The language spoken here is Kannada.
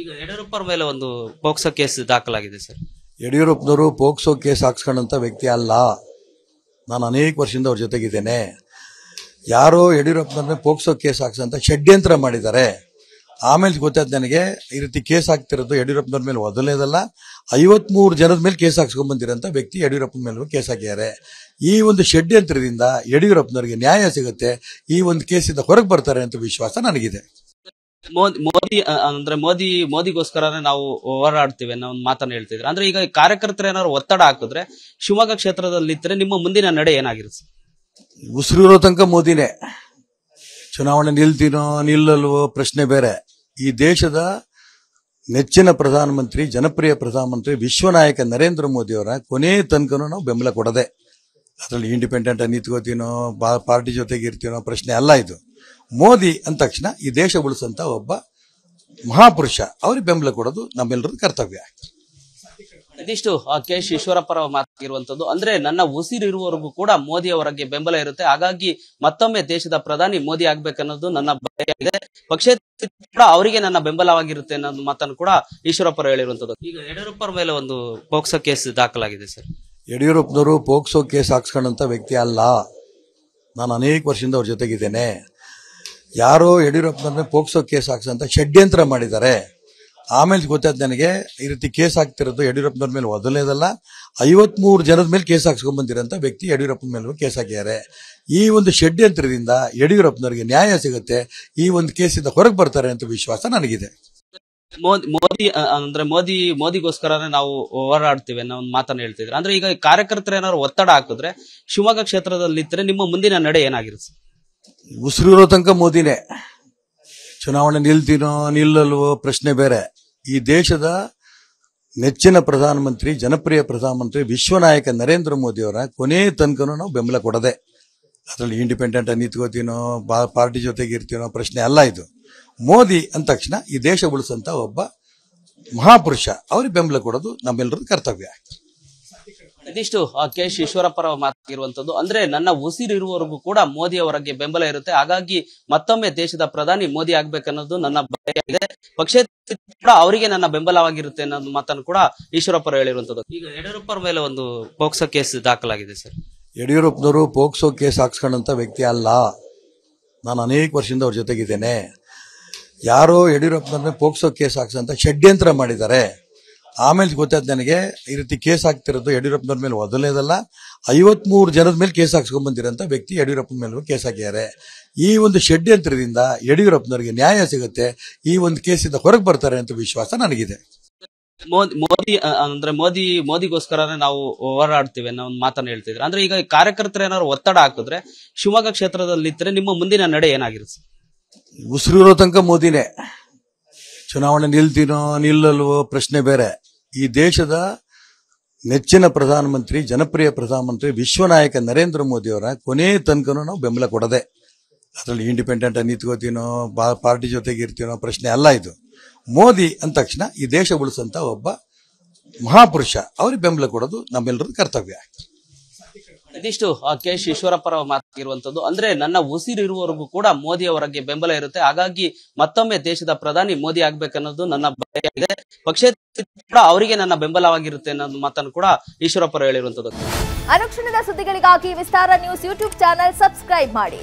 ಈಗ ಯಡಿಯೂರಪ್ಪರ ಮೇಲೆ ಒಂದು ಪೋಕ್ಸೋ ಕೇಸ್ ದಾಖಲಾಗಿದೆ ಸರ್ ಯಡಿಯೂರಪ್ಪನವರು ಪೋಕ್ಸೋ ಕೇಸ್ ಹಾಕ್ಸ್ಕೊಂಡಂತ ವ್ಯಕ್ತಿ ಅಲ್ಲ ನಾನು ಅನೇಕ ವರ್ಷದಿಂದ ಅವ್ರ ಜೊತೆಗಿದ್ದೇನೆ ಯಾರೋ ಯಡಿಯೂರಪ್ಪನವ್ರನ್ನ ಪೋಕ್ಸೋ ಕೇಸ್ ಹಾಕ್ಸಂತ ಷಡ್ಯಂತ್ರ ಮಾಡಿದ್ದಾರೆ ಆಮೇಲೆ ಗೊತ್ತಾಯ್ತು ನನಗೆ ಈ ರೀತಿ ಕೇಸ್ ಹಾಕ್ತಿರೋದು ಯಡಿಯೂರಪ್ಪನವ್ರ ಮೇಲೆ ಮೊದಲನೇದಲ್ಲ ಐವತ್ಮೂರು ಜನದ ಮೇಲೆ ಕೇಸ್ ಹಾಕ್ಸ್ಕೊಂಡ್ಬಂದಿರೋಂಥ ವ್ಯಕ್ತಿ ಯಡಿಯೂರಪ್ಪನ ಮೇಲೆ ಕೇಸ್ ಹಾಕಿದ್ದಾರೆ ಈ ಒಂದು ಷಡ್ಯಂತ್ರದಿಂದ ಯಡಿಯೂರಪ್ಪನವ್ರಿಗೆ ನ್ಯಾಯ ಸಿಗುತ್ತೆ ಈ ಒಂದು ಕೇಸಿಂದ ಹೊರಗೆ ಬರ್ತಾರೆ ಅಂತ ವಿಶ್ವಾಸ ನನಗಿದೆ ಮೋದಿ ಅಂದ್ರೆ ಮೋದಿ ಮೋದಿಗೋಸ್ಕರನೇ ನಾವು ಹೋರಾಡ್ತೀವಿ ಅನ್ನೋ ಒಂದು ಮಾತನ್ನ ಹೇಳ್ತಿದ್ರೆ ಅಂದ್ರೆ ಈಗ ಕಾರ್ಯಕರ್ತರು ಏನಾದ್ರು ಒತ್ತಡ ಹಾಕಿದ್ರೆ ಶಿವಮೊಗ್ಗ ಕ್ಷೇತ್ರದಲ್ಲಿ ಇದ್ರೆ ನಿಮ್ಮ ಮುಂದಿನ ನಡೆ ಏನಾಗಿರುತ್ತೆ ಉಸಿರಿರೋ ತನಕ ಮೋದಿನೇ ಚುನಾವಣೆ ನಿಲ್ತೀನೋ ನಿಲ್ಲಲ್ವೋ ಪ್ರಶ್ನೆ ಬೇರೆ ಈ ದೇಶದ ನೆಚ್ಚಿನ ಪ್ರಧಾನಮಂತ್ರಿ ಜನಪ್ರಿಯ ಪ್ರಧಾನಮಂತ್ರಿ ವಿಶ್ವನಾಯಕ ನರೇಂದ್ರ ಮೋದಿ ಅವರ ಕೊನೆ ತನಕನೂ ನಾವು ಬೆಂಬಲ ಕೊಡದೆ ಅದರಲ್ಲಿ ಇಂಡಿಪೆಂಡೆಂಟ್ ಆಗಿ ನಿಂತ್ಕೋತೀನೋ ಪಾರ್ಟಿ ಜೊತೆಗೆ ಇರ್ತೀನೋ ಪ್ರಶ್ನೆ ಅಲ್ಲ ಇದು ಮೋದಿ ಅಂದ ತಕ್ಷಣ ಈ ದೇಶ ಉಳಿಸುವಂತ ಒಬ್ಬ ಮಹಾಪುರುಷ ಅವ್ರಿಗೆ ಬೆಂಬಲ ಕೊಡೋದು ನಮ್ಮೆಲ್ಲರದ್ದು ಕರ್ತವ್ಯ ಇದಿಷ್ಟು ಕೆ ಎಸ್ ಈಶ್ವರಪ್ಪರ ಮಾತಾಗಿರುವಂತದ್ದು ಅಂದ್ರೆ ನನ್ನ ಉಸಿರಿರುವವರೆಗೂ ಕೂಡ ಮೋದಿ ಅವರಿಗೆ ಬೆಂಬಲ ಇರುತ್ತೆ ಹಾಗಾಗಿ ಮತ್ತೊಮ್ಮೆ ದೇಶದ ಪ್ರಧಾನಿ ಮೋದಿ ಆಗ್ಬೇಕನ್ನೋದು ನನ್ನ ಭಯ ಇದೆ ಕೂಡ ಅವರಿಗೆ ನನ್ನ ಬೆಂಬಲವಾಗಿರುತ್ತೆ ಅನ್ನೋದು ಮಾತನ್ನು ಕೂಡ ಈಶ್ವರಪ್ಪರ ಹೇಳಿರುವಂತದ್ದು ಈಗ ಯಡಿಯೂರಪ್ಪರ ಮೇಲೆ ಒಂದು ಪೋಕ್ಸೋ ಕೇಸ್ ದಾಖಲಾಗಿದೆ ಸರ್ ಯಡಿಯೂರಪ್ಪನವರು ಪೋಕ್ಸೋ ಕೇಸ್ ಹಾಕ್ಸ್ಕೊಂಡಂತ ವ್ಯಕ್ತಿ ಅಲ್ಲ ನಾನು ಅನೇಕ ವರ್ಷದಿಂದ ಅವ್ರ ಜೊತೆಗಿದ್ದೇನೆ ಯಾರೋ ಯಡಿಯೂರಪ್ಪನವ್ರನ್ನ ಪೋಕ್ಸೋ ಕೇಸ್ ಹಾಕ್ಸಂತ ಷಡ್ಯಂತ್ರ ಮಾಡಿದ್ದಾರೆ ಆಮೇಲೆ ಗೊತ್ತಾಯ್ತು ನನಗೆ ಈ ರೀತಿ ಕೇಸ್ ಹಾಕ್ತಿರೋದು ಯಡಿಯೂರಪ್ಪನವ್ರ ಮೇಲೆ ಮೊದಲನೇದಲ್ಲ ಐವತ್ಮೂರು ಜನದ ಮೇಲೆ ಕೇಸ್ ಹಾಕ್ಸ್ಕೊಂಡ್ಬಂದಿರೋಂಥ ವ್ಯಕ್ತಿ ಯಡಿಯೂರಪ್ಪನ ಮೇಲೆ ಕೇಸ್ ಹಾಕಿದ್ದಾರೆ ಈ ಒಂದು ಷಡ್ಯಂತ್ರದಿಂದ ಯಡಿಯೂರಪ್ಪನವ್ರಿಗೆ ನ್ಯಾಯ ಸಿಗುತ್ತೆ ಈ ಒಂದು ಕೇಸಿಂದ ಹೊರಗೆ ಬರ್ತಾರೆ ಅಂತ ವಿಶ್ವಾಸ ನನಗಿದೆ ಮೋದಿ ಅಂದ್ರೆ ಮೋದಿ ಮೋದಿಗೋಸ್ಕರ ನಾವು ಹೋರಾಡ್ತೀವಿ ಅನ್ನೋ ಒಂದು ಮಾತನ್ನ ಹೇಳ್ತಿದ್ರೆ ಅಂದ್ರೆ ಈಗ ಕಾರ್ಯಕರ್ತರು ಏನಾದ್ರು ಒತ್ತಡ ಹಾಕಿದ್ರೆ ಶಿವಮೊಗ್ಗ ಕ್ಷೇತ್ರದಲ್ಲಿ ಇದ್ರೆ ನಿಮ್ಮ ಮುಂದಿನ ನಡೆ ಏನಾಗಿರುತ್ತೆ ಉಸಿರಿರೋ ತನಕ ಮೋದಿನೇ ಚುನಾವಣೆ ನಿಲ್ತೀನೋ ನಿಲ್ಲಲ್ವೋ ಪ್ರಶ್ನೆ ಬೇರೆ ಈ ದೇಶದ ನೆಚ್ಚಿನ ಪ್ರಧಾನಮಂತ್ರಿ ಜನಪ್ರಿಯ ಪ್ರಧಾನಮಂತ್ರಿ ವಿಶ್ವನಾಯಕ ನರೇಂದ್ರ ಮೋದಿಯವರ ಅವರ ಕೊನೆ ತನಕನೂ ನಾವು ಬೆಂಬಲ ಕೊಡದೆ ಅದರಲ್ಲಿ ಇಂಡಿಪೆಂಡೆಂಟ್ ಆಗಿ ನಿಂತ್ಕೋತೀನೋ ಪಾರ್ಟಿ ಜೊತೆಗೆ ಇರ್ತೀನೋ ಪ್ರಶ್ನೆ ಅಲ್ಲ ಇದು ಮೋದಿ ಅಂದ ತಕ್ಷಣ ಈ ದೇಶ ಉಳಿಸಂತ ಒಬ್ಬ ಮಹಾಪುರುಷ ಅವ್ರಿಗೆ ಬೆಂಬಲ ಕೊಡೋದು ನಮ್ಮೆಲ್ಲರದ್ದು ಕರ್ತವ್ಯ ಇದಿಷ್ಟು ಕೆ ಎಸ್ ಈಶ್ವರಪ್ಪರ ಮಾತಾಗಿರುವಂತದ್ದು ಅಂದ್ರೆ ನನ್ನ ಉಸಿರಿರುವವರೆಗೂ ಕೂಡ ಮೋದಿ ಅವರಿಗೆ ಬೆಂಬಲ ಇರುತ್ತೆ ಹಾಗಾಗಿ ಮತ್ತೊಮ್ಮೆ ದೇಶದ ಪ್ರಧಾನಿ ಮೋದಿ ಆಗ್ಬೇಕನ್ನೋದು ನನ್ನ ಭಯ ಪಕ್ಷೇತ ಕೂಡ ಅವರಿಗೆ ನನ್ನ ಬೆಂಬಲವಾಗಿರುತ್ತೆ ಅನ್ನೋದು ಮಾತನ್ನು ಕೂಡ ಈಶ್ವರಪ್ಪರು ಹೇಳಿರುವಂತದ್ದು ಈಗ ಯಡಿಯೂರಪ್ಪ ಮೇಲೆ ಒಂದು ಪೋಕ್ಸೋ ಕೇಸ್ ದಾಖಲಾಗಿದೆ ಸರ್ ಯಡಿಯೂರಪ್ಪನವರು ಪೋಕ್ಸೋ ಕೇಸ್ ಹಾಕ್ಸ್ಕೊಂಡಂತ ವ್ಯಕ್ತಿ ಅಲ್ಲ ನಾನು ಅನೇಕ ವರ್ಷದಿಂದ ಅವ್ರ ಜೊತೆಗಿದ್ದೇನೆ ಯಾರೋ ಯಡಿಯೂರಪ್ಪನ ಪೋಕ್ಸೋ ಕೇಸ್ ಹಾಕ್ಸಂತ ಷಡ್ಯಂತ್ರ ಮಾಡಿದ್ದಾರೆ ಆಮೇಲೆ ಗೊತ್ತಾಯ್ತು ನನಗೆ ಈ ರೀತಿ ಕೇಸ್ ಹಾಕ್ತಿರೋದು ಯಡಿಯೂರಪ್ಪನವ್ರ ಮೇಲೆ ಮೊದಲನೇದಲ್ಲ ಐವತ್ಮೂರು ಜನದ ಮೇಲೆ ಕೇಸ್ ಹಾಕ್ಸ್ಕೊಂಡ್ಬಂದಿರೋಂಥ ವ್ಯಕ್ತಿ ಯಡಿಯೂರಪ್ಪನ ಮೇಲೆ ಕೇಸ್ ಹಾಕಿದ್ದಾರೆ ಈ ಒಂದು ಷಡ್ಯಂತ್ರದಿಂದ ಯಡಿಯೂರಪ್ಪನವರಿಗೆ ನ್ಯಾಯ ಸಿಗುತ್ತೆ ಈ ಒಂದು ಕೇಸಿಂದ ಹೊರಗೆ ಬರ್ತಾರೆ ಅಂತ ವಿಶ್ವಾಸ ನನಗಿದೆ ಮೋದಿ ಅಂದ್ರೆ ಮೋದಿ ಮೋದಿಗೋಸ್ಕರ ನಾವು ಹೋರಾಡ್ತೀವಿ ಅನ್ನೋ ಒಂದು ಮಾತನ್ನ ಹೇಳ್ತಿದ್ರೆ ಅಂದ್ರೆ ಈಗ ಕಾರ್ಯಕರ್ತರು ಏನಾದ್ರು ಒತ್ತಡ ಹಾಕಿದ್ರೆ ಶಿವಮೊಗ್ಗ ಕ್ಷೇತ್ರದಲ್ಲಿ ಇದ್ರೆ ನಿಮ್ಮ ಮುಂದಿನ ನಡೆ ಏನಾಗಿರುತ್ತೆ ಇರೋ ತನಕ ಮೋದಿನೇ ಚುನಾವಣೆ ನಿಲ್ತೀನೋ ನಿಲ್ಲಲ್ವೋ ಪ್ರಶ್ನೆ ಬೇರೆ ಈ ದೇಶದ ನೆಚ್ಚಿನ ಪ್ರಧಾನಮಂತ್ರಿ ಜನಪ್ರಿಯ ಪ್ರಧಾನಮಂತ್ರಿ ವಿಶ್ವನಾಯಕ ನರೇಂದ್ರ ಮೋದಿಯವರ ಕೊನೆ ತನಕನೂ ನಾವು ಬೆಂಬಲ ಕೊಡದೆ ಅದರಲ್ಲಿ ಇಂಡಿಪೆಂಡೆಂಟ್ ಆಗಿ ನಿಂತ್ಕೋತೀನೋ ಬಾ ಪಾರ್ಟಿ ಜೊತೆಗೆ ಇರ್ತೀನೋ ಪ್ರಶ್ನೆ ಅಲ್ಲ ಇದು ಮೋದಿ ಅಂದ ತಕ್ಷಣ ಈ ದೇಶ ಉಳಿಸಂತ ಒಬ್ಬ ಮಹಾಪುರುಷ ಅವ್ರಿಗೆ ಬೆಂಬಲ ಕೊಡೋದು ನಮ್ಮೆಲ್ಲರದ್ದು ಕರ್ತವ್ಯ ಇದಿಷ್ಟು ಕೆ ಎಸ್ ಈಶ್ವರಪ್ಪರ ಮಾತಾಗಿರುವಂತದ್ದು ಅಂದ್ರೆ ನನ್ನ ಉಸಿರಿರುವವರೆಗೂ ಕೂಡ ಮೋದಿ ಅವರಿಗೆ ಬೆಂಬಲ ಇರುತ್ತೆ ಹಾಗಾಗಿ ಮತ್ತೊಮ್ಮೆ ದೇಶದ ಪ್ರಧಾನಿ ಮೋದಿ ಆಗ್ಬೇಕನ್ನೋದು ನನ್ನ ಬಯಕೆಯಾಗಿದೆ ಪಕ್ಷ ಕೂಡ ಅವರಿಗೆ ನನ್ನ ಬೆಂಬಲವಾಗಿರುತ್ತೆ ಅನ್ನೋದು ಮಾತನ್ನು ಕೂಡ ಈಶ್ವರಪ್ಪರು ಹೇಳಿರುವಂತದ್ದು ಅನುಕ್ಷಣದ ಸುದ್ದಿಗಳಿಗಾಗಿ Vistara news YouTube channel subscribe ಮಾಡಿ